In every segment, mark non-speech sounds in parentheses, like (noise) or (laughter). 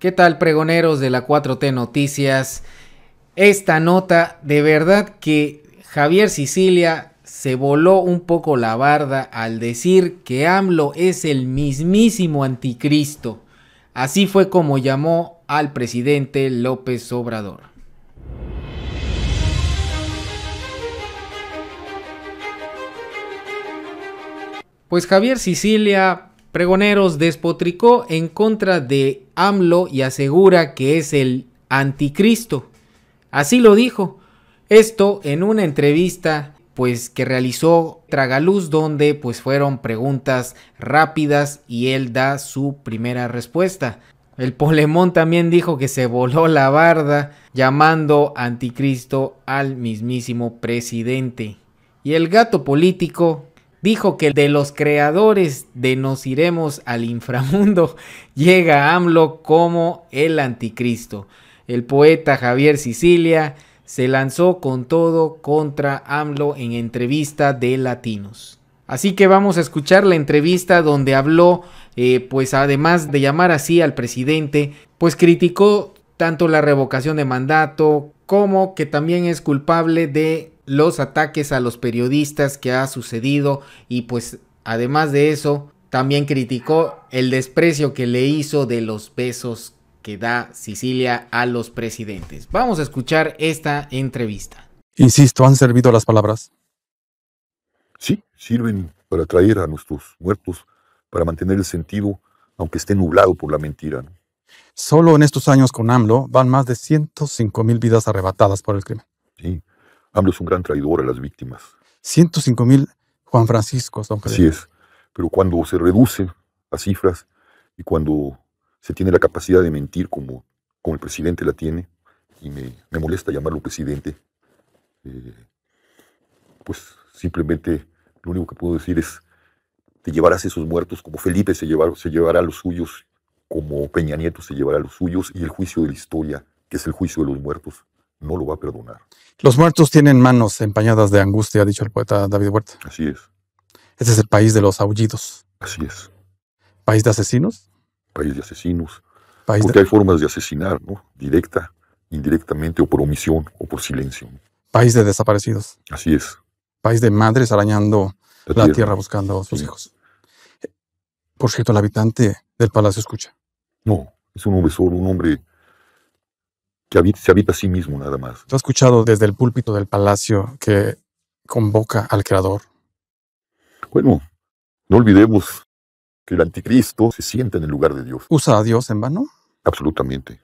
¿Qué tal, pregoneros de la 4T Noticias? Esta nota, de verdad que Javier Sicilia se voló un poco la barda al decir que AMLO es el mismísimo anticristo. Así fue como llamó al presidente López Obrador. Pues Javier Sicilia Pregoneros despotricó en contra de AMLO y asegura que es el anticristo. Así lo dijo. Esto en una entrevista pues que realizó Tragaluz donde pues fueron preguntas rápidas y él da su primera respuesta. El Polemón también dijo que se voló la barda llamando anticristo al mismísimo presidente. Y el gato político dijo que de los creadores de Nos iremos al inframundo (laughs) llega AMLO como el anticristo. El poeta Javier Sicilia se lanzó con todo contra AMLO en entrevista de Latinos. Así que vamos a escuchar la entrevista donde habló, eh, pues además de llamar así al presidente, pues criticó tanto la revocación de mandato como que también es culpable de los ataques a los periodistas que ha sucedido y pues además de eso también criticó el desprecio que le hizo de los besos que da Sicilia a los presidentes. Vamos a escuchar esta entrevista. Insisto, ¿han servido las palabras? Sí, sirven para traer a nuestros muertos, para mantener el sentido, aunque esté nublado por la mentira. Solo en estos años con AMLO van más de 105 mil vidas arrebatadas por el crimen. Sí, AMLO es un gran traidor a las víctimas. 105 mil Juan Francisco. Don Así es. Pero cuando se reduce las cifras y cuando se tiene la capacidad de mentir como, como el presidente la tiene, y me, molesta llamarlo presidente, eh, pues simplemente lo único que puedo decir es, te llevarás esos muertos como Felipe se, se llevará a los suyos, como Peña Nieto se llevará a los suyos, y el juicio de la historia, que es el juicio de los muertos, no lo va a perdonar. Los muertos tienen manos empañadas de angustia, ha dicho el poeta David Huerta. Así es. Este es el país de los aullidos. Así es. ¿País de asesinos? País de asesinos. Porque hay formas de asesinar, ¿no? Directa, indirectamente, o por omisión, o por silencio. País de desaparecidos. Así es. País de madres arañando la tierra, buscando a sus hijos. Por cierto, el habitante del palacio escucha. No, es un hombre solo, un hombre que se habita a sí mismo nada más. ¿Tú has escuchado desde el púlpito del palacio que convoca al Creador? Bueno, no olvidemos que el anticristo se sienta en el lugar de Dios. ¿Usa a Dios en vano? Absolutamente.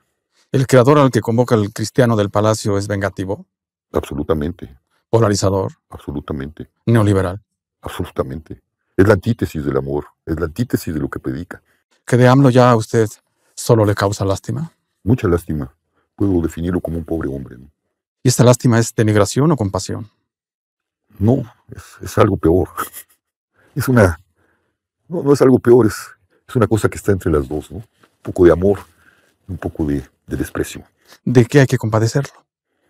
¿El creador al que convoca el cristiano del palacio es vengativo? Absolutamente. ¿Polarizador? Absolutamente. ¿Neoliberal? Absolutamente. Es la antítesis del amor, es la antítesis de lo que predica. ¿Que de AMLO ya a usted solo le causa lástima? Mucha lástima puedo definirlo como un pobre hombre. ¿Y esta lástima es denigración o compasión? No, es, algo peor. (laughs) Es una. No, es algo peor, es, es, una cosa que está entre las dos, ¿no? Un poco de amor y un poco de, desprecio. ¿De qué hay que compadecerlo?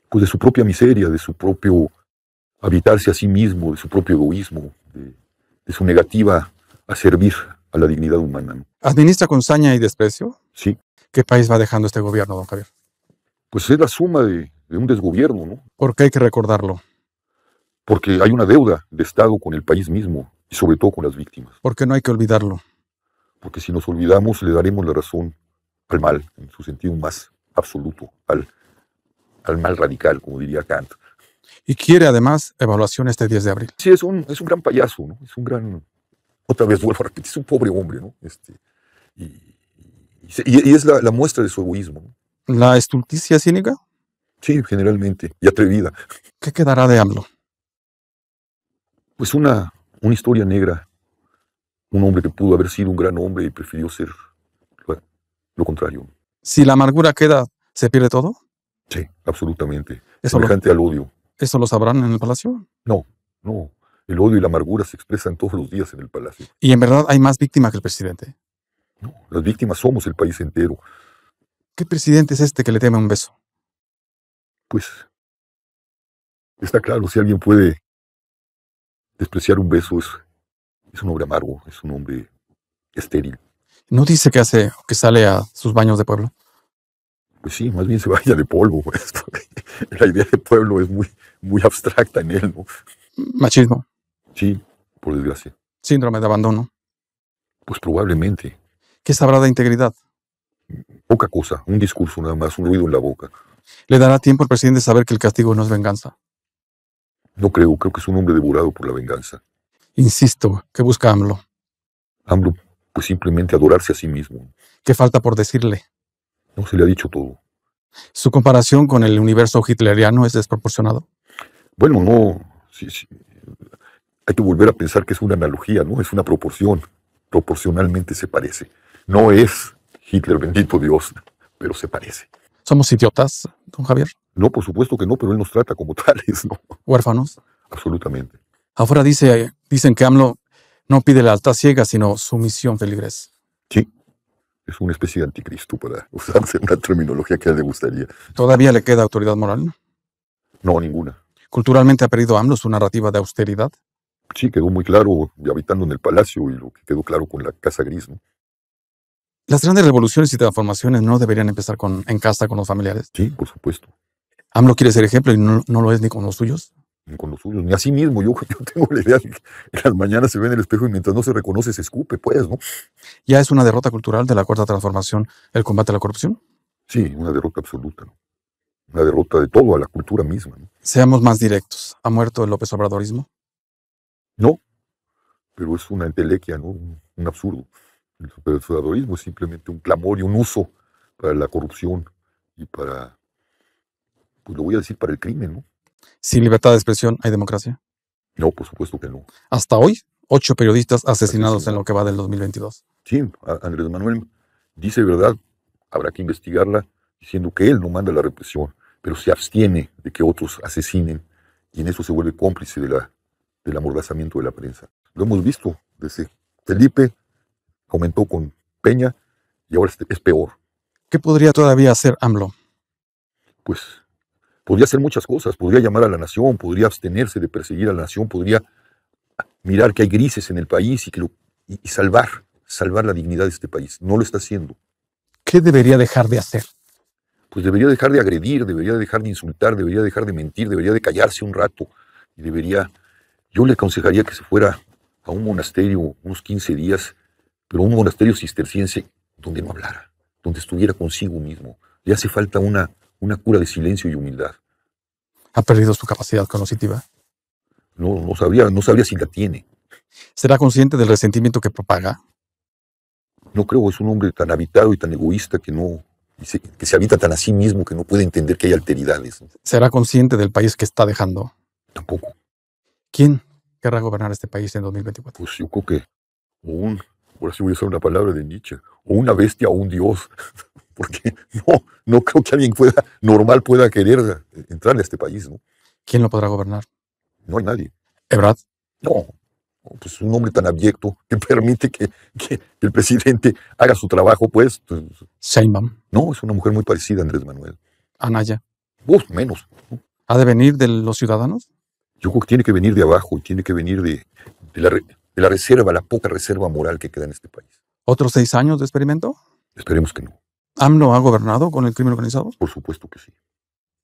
Pues de su propia miseria, de su propio habitarse a sí mismo, de su propio egoísmo, de, de su negativa a servir a la dignidad humana. ¿Administra con saña y desprecio? Sí. ¿Qué país va dejando este gobierno, don Javier? pues es la suma de, un desgobierno, ¿no? ¿Por qué hay que recordarlo? Porque hay una deuda de Estado con el país mismo y sobre todo con las víctimas. Porque no hay que olvidarlo. Porque si nos olvidamos le daremos la razón al mal, en su sentido más absoluto, al, al mal radical, como diría Kant. Y quiere además evaluación este 10 de abril. Sí, es un, es un gran payaso, ¿no? Es un gran... Otra vez vuelvo a repetir, es un pobre hombre, ¿no? Este, y, es la, muestra de su egoísmo. ¿no? ¿La estulticia cínica? Sí, generalmente, y atrevida. ¿Qué quedará de AMLO? Pues una, una historia negra. Un hombre que pudo haber sido un gran hombre y prefirió ser lo, contrario. Si la amargura queda, ¿se pierde todo? Sí, absolutamente. es Semejante al odio. ¿Eso lo sabrán en el palacio? No, no. El odio y la amargura se expresan todos los días en el palacio. ¿Y en verdad hay más víctimas que el presidente? No, las víctimas somos el país entero. ¿Qué presidente es este que le teme un beso? Pues está claro, si alguien puede despreciar un beso es, es un hombre amargo, es un hombre estéril. ¿No dice que hace que sale a sus baños de pueblo? Pues sí, más bien se vaya de polvo. (laughs) Pues, la idea de pueblo es muy, muy abstracta en él, Machismo. Sí, por desgracia. Síndrome de abandono. Pues probablemente. ¿Qué sabrá de integridad? poca cosa, un discurso nada más, un ruido en la boca. ¿Le dará tiempo al presidente saber que el castigo no es venganza? No creo, creo que es un hombre devorado por la venganza. Insisto, ¿qué busca AMLO? AMLO, pues simplemente adorarse a sí mismo. ¿Qué falta por decirle? No se le ha dicho todo. ¿Su comparación con el universo hitleriano es desproporcionado? Bueno, no. Hay que volver a pensar que es una analogía, ¿no? Es una proporción. Proporcionalmente se parece. No es Hitler, bendito Dios, pero se parece. ¿Somos idiotas, don Javier? No, por supuesto que no, pero él nos trata como (laughs) tales, ¿no? ¿Huérfanos? Absolutamente. Ahora dice, dicen que AMLO no pide la alta ciega, sino sumisión feligres. Sí, es una especie de anticristo, para (laughs) usarse una terminología que le gustaría. ¿Todavía le queda autoridad moral? No, ninguna. ¿Culturalmente ha perdido AMLO su narrativa de austeridad? Sí, quedó muy claro habitando en el palacio y lo que quedó claro con la Casa Gris. ¿no? Las grandes revoluciones y transformaciones no deberían empezar con, en casa con los familiares. Sí, por supuesto. AMLO quiere ser ejemplo y no, lo es ni con los suyos. Ni con los suyos, ni a mismo. Yo, tengo la idea de que en las mañanas se ve en el espejo y mientras no se reconoce se escupe, pues, ¿no? ¿Ya es una derrota cultural de la Cuarta Transformación el combate a la corrupción? Sí, una derrota absoluta, Una derrota de todo, a la cultura misma. Seamos más directos. ¿Ha muerto el López Obradorismo? No, pero es una entelequia, ¿no? Un absurdo el sudadorismo es simplemente un clamor y un uso para la corrupción y para, pues lo voy a decir, para el crimen, ¿no? Sin libertad de expresión, ¿hay democracia? No, por supuesto que no. Hasta hoy, ocho periodistas asesinados en lo que va del 2022. Sí, Andrés Manuel dice verdad, habrá que investigarla diciendo que él no manda la represión, pero se abstiene de que otros asesinen y en eso se vuelve cómplice de la, del amordazamiento de la prensa. Lo hemos visto desde Felipe, Comentó con Peña y ahora es, peor. ¿Qué podría todavía hacer AMLO? Pues podría hacer muchas cosas, podría llamar a la nación, podría abstenerse de perseguir a la nación, podría mirar que hay grises en el país y, que salvar, salvar la dignidad de este país. No lo está haciendo. ¿Qué debería dejar de hacer? Pues debería dejar de agredir, debería dejar de insultar, debería dejar de mentir, debería de callarse un rato y debería, yo le aconsejaría que se fuera a un monasterio unos 15 días pero un monasterio cisterciense donde no hablara, donde estuviera consigo mismo. Le hace falta una, una cura de silencio y humildad. ¿Ha perdido su capacidad conocitiva? No, no sabría, no sabría si la tiene. ¿Será consciente del resentimiento que propaga? No creo, es un hombre tan habitado y tan egoísta que no, que se habita tan a sí mismo que no puede entender que hay alteridades. ¿Será consciente del país que está dejando? Tampoco. ¿Quién querrá gobernar este país en 2024? Pues yo creo que un por así voy a usar una palabra de Nietzsche, o una bestia o un dios, (laughs) porque no, no creo que alguien pueda, normal pueda querer entrar a este país. ¿no? ¿Quién lo podrá gobernar? No hay nadie. ¿Ebrad? No, pues un hombre tan abyecto que (laughs) permite que, el presidente haga su trabajo, pues. Seinbaum. Pues, no, es una mujer muy parecida a Andrés Manuel. Anaya. Vos menos. ¿Ha de venir de los ciudadanos? Yo creo que tiene que venir de abajo, tiene que venir de, la la, de la reserva, la poca reserva moral que queda en este país. ¿Otros seis años de experimento? Esperemos que no. ¿AMLO ha gobernado con el crimen organizado? Por supuesto que sí.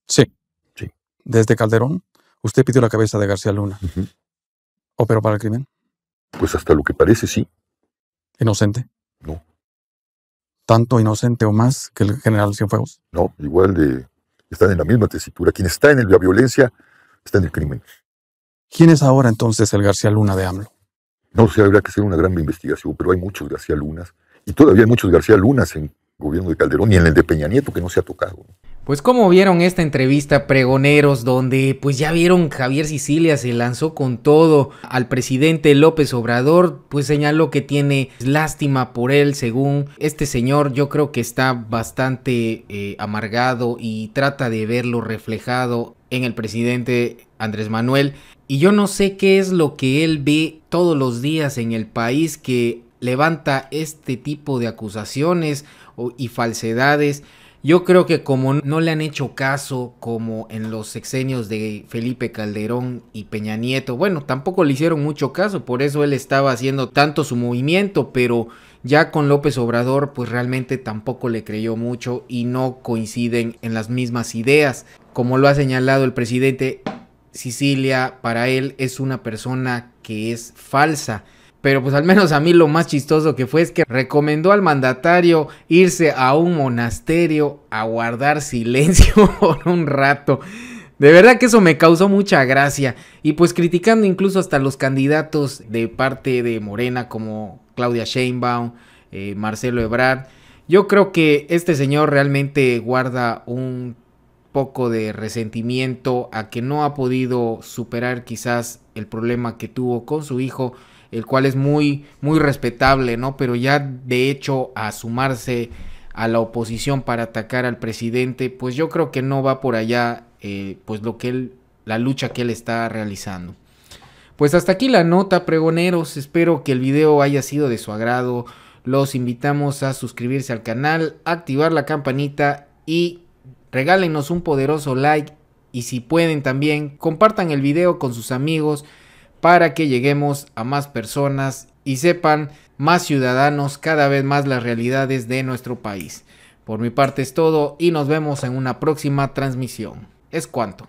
Sí. Sí. Desde Calderón, usted pidió la cabeza de García Luna. ¿O ¿Operó para el crimen? Pues hasta lo que parece, sí. ¿Inocente? No. ¿Tanto inocente o más que el general Cienfuegos? No, igual de. Están en la misma tesitura. Quien está en la violencia está en el crimen. ¿Quién es ahora entonces el García Luna de AMLO? No sé, habrá que hacer una gran investigación, pero hay muchos García Lunas, y todavía hay muchos García Lunas en el gobierno de Calderón y en el de Peña Nieto que no se ha tocado. Pues como vieron esta entrevista, pregoneros, donde pues ya vieron Javier Sicilia se lanzó con todo al presidente López Obrador, pues señaló que tiene lástima por él, según este señor yo creo que está bastante eh, amargado y trata de verlo reflejado en el presidente Andrés Manuel. Y yo no sé qué es lo que él ve todos los días en el país que levanta este tipo de acusaciones y falsedades. Yo creo que como no le han hecho caso como en los sexenios de Felipe Calderón y Peña Nieto, bueno, tampoco le hicieron mucho caso, por eso él estaba haciendo tanto su movimiento, pero ya con López Obrador pues realmente tampoco le creyó mucho y no coinciden en las mismas ideas. Como lo ha señalado el presidente, Sicilia para él es una persona que es falsa. Pero pues al menos a mí lo más chistoso que fue es que recomendó al mandatario irse a un monasterio a guardar silencio (laughs) por un rato. De verdad que eso me causó mucha gracia. Y pues criticando incluso hasta los candidatos de parte de Morena como Claudia Sheinbaum, eh, Marcelo Ebrard. Yo creo que este señor realmente guarda un poco de resentimiento a que no ha podido superar quizás el problema que tuvo con su hijo, el cual es muy muy respetable, ¿no? Pero ya de hecho a sumarse a la oposición para atacar al presidente, pues yo creo que no va por allá eh, pues lo que él, la lucha que él está realizando. Pues hasta aquí la nota, pregoneros. Espero que el video haya sido de su agrado. Los invitamos a suscribirse al canal, activar la campanita y regálenos un poderoso like y si pueden también, compartan el video con sus amigos para que lleguemos a más personas y sepan más ciudadanos cada vez más las realidades de nuestro país. Por mi parte es todo y nos vemos en una próxima transmisión. Es cuanto.